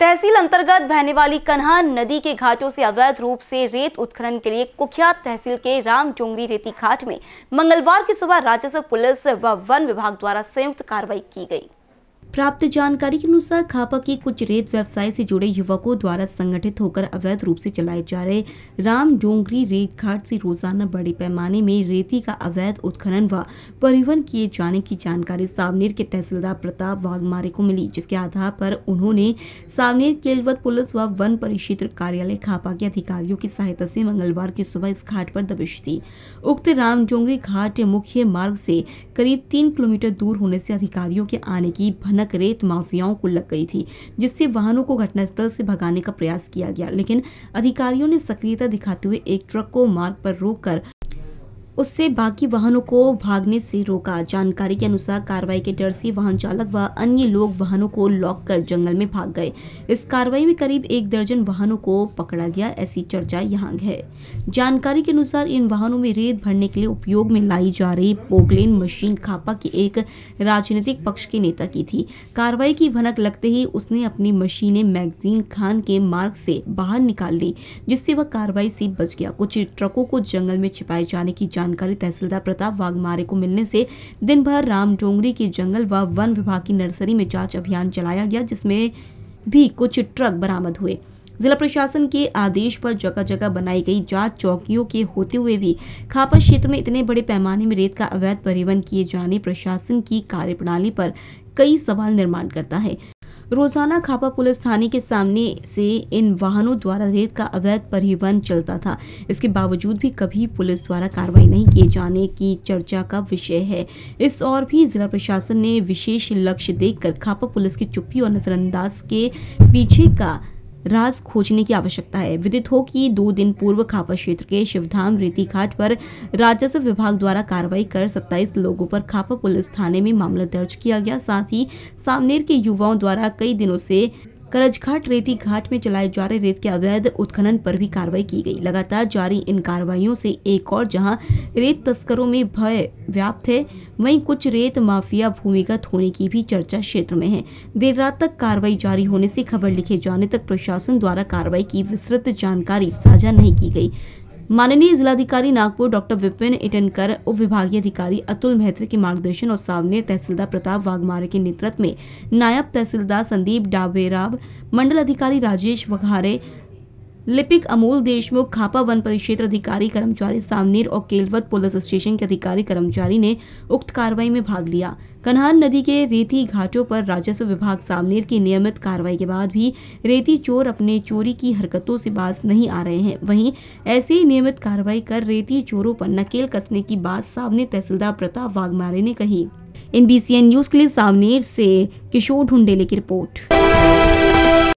तहसील अंतर्गत बहने वाली कन्हा नदी के घाटों से अवैध रूप से रेत उत्खनन के लिए कुख्यात तहसील के राम रेती घाट में मंगलवार की सुबह राजस्व पुलिस व वन विभाग द्वारा संयुक्त कार्रवाई की गई प्राप्त जानकारी के अनुसार खापा के कुछ रेत व्यवसाय से जुड़े युवकों द्वारा संगठित होकर अवैध रूप से चलाए जा रहे राम डोंगरी रेत घाट से रोजाना बड़े पैमाने में रेती का अवैध उत्खनन व परिवहन किए जाने की जानकारी सावनेर के तहसीलदार प्रताप वाघमारे को मिली जिसके आधार पर उन्होंने सावनेर केलवत पुलिस व वन परिक्षेत्र कार्यालय खापा के अधिकारियों की सहायता से मंगलवार की सुबह इस घाट पर दबिश दी उक्त राम डोंगरी घाट मुख्य मार्ग से करीब तीन किलोमीटर दूर होने से अधिकारियों के आने की भनक अचानक रेत माफियाओं को लग गई थी जिससे वाहनों को घटनास्थल से भगाने का प्रयास किया गया लेकिन अधिकारियों ने सक्रियता दिखाते हुए एक ट्रक को मार्ग पर रोककर उससे बाकी वाहनों को भागने से रोका जानकारी के अनुसार कार्रवाई के डर से वाहन चालक व अन्य लोग वाहनों को लॉक कर जंगल में भाग गए इस कार्रवाई में करीब एक दर्जन वाहनों को पकड़ा गया ऐसी चर्चा यहाँ है जानकारी के अनुसार इन वाहनों में रेत भरने के लिए उपयोग में लाई जा रही पोकलेन मशीन खापा की एक राजनीतिक पक्ष के नेता की थी कार्रवाई की भनक लगते ही उसने अपनी मशीने मैगजीन खान के मार्ग से बाहर निकाल ली जिससे वह कार्रवाई से बच गया कुछ ट्रकों को जंगल में छिपाए जाने की जान जानकारी तहसीलदार प्रताप वाघमारे को मिलने से दिन भर राम डोंगरी के जंगल व वन विभाग की नर्सरी में जांच अभियान चलाया गया जिसमें भी कुछ ट्रक बरामद हुए जिला प्रशासन के आदेश पर जगह जगह बनाई गई जांच चौकियों के होते हुए भी खापर क्षेत्र में इतने बड़े पैमाने में रेत का अवैध परिवहन किए जाने प्रशासन की कार्यप्रणाली पर कई सवाल निर्माण करता है रोजाना खापा पुलिस थाने के सामने से इन वाहनों द्वारा रेत का अवैध परिवहन चलता था इसके बावजूद भी कभी पुलिस द्वारा कार्रवाई नहीं किए जाने की चर्चा का विषय है इस और भी जिला प्रशासन ने विशेष लक्ष्य देखकर खापा पुलिस की चुप्पी और नजरअंदाज के पीछे का राज खोजने की आवश्यकता है विदित हो कि दो दिन पूर्व खापा क्षेत्र के शिवधाम रीति घाट पर राजस्व विभाग द्वारा कार्रवाई कर सत्ताईस लोगों पर खापा पुलिस थाने में मामला दर्ज किया गया साथ ही सामनेर के युवाओं द्वारा कई दिनों से करजघाट रेती घाट में चलाए जा रहे रेत के अवैध उत्खनन पर भी कार्रवाई की गई लगातार जारी इन कार्रवाइयों से एक और जहां रेत तस्करों में भय व्याप्त है वहीं कुछ रेत माफिया भूमिगत होने की भी चर्चा क्षेत्र में है देर रात तक कार्रवाई जारी होने से खबर लिखे जाने तक प्रशासन द्वारा कार्रवाई की विस्तृत जानकारी साझा नहीं की गई माननीय जिलाधिकारी नागपुर डॉक्टर विपिन इटनकर उप विभागीय अधिकारी अतुल मेहत्र के मार्गदर्शन और सामने तहसीलदार प्रताप वाघमारे के नेतृत्व में नायब तहसीलदार संदीप डाबेराब मंडल अधिकारी राजेश वघारे लिपिक अमोल देशमुख खापा वन परिक्षेत्र अधिकारी कर्मचारी सामनेर और केलवत पुलिस स्टेशन के अधिकारी कर्मचारी ने उक्त कार्रवाई में भाग लिया कन्हान नदी के रेती घाटों पर राजस्व विभाग सामनेर की नियमित कार्रवाई के बाद भी रेती चोर अपने चोरी की हरकतों से बाज नहीं आ रहे हैं वहीं ऐसे ही नियमित कार्रवाई कर रेती चोरों पर नकेल कसने की बात सामने तहसीलदार प्रताप वाघमारे ने कही इन बीसीएन न्यूज के लिए सामनेर से किशोर ढुंडेले की रिपोर्ट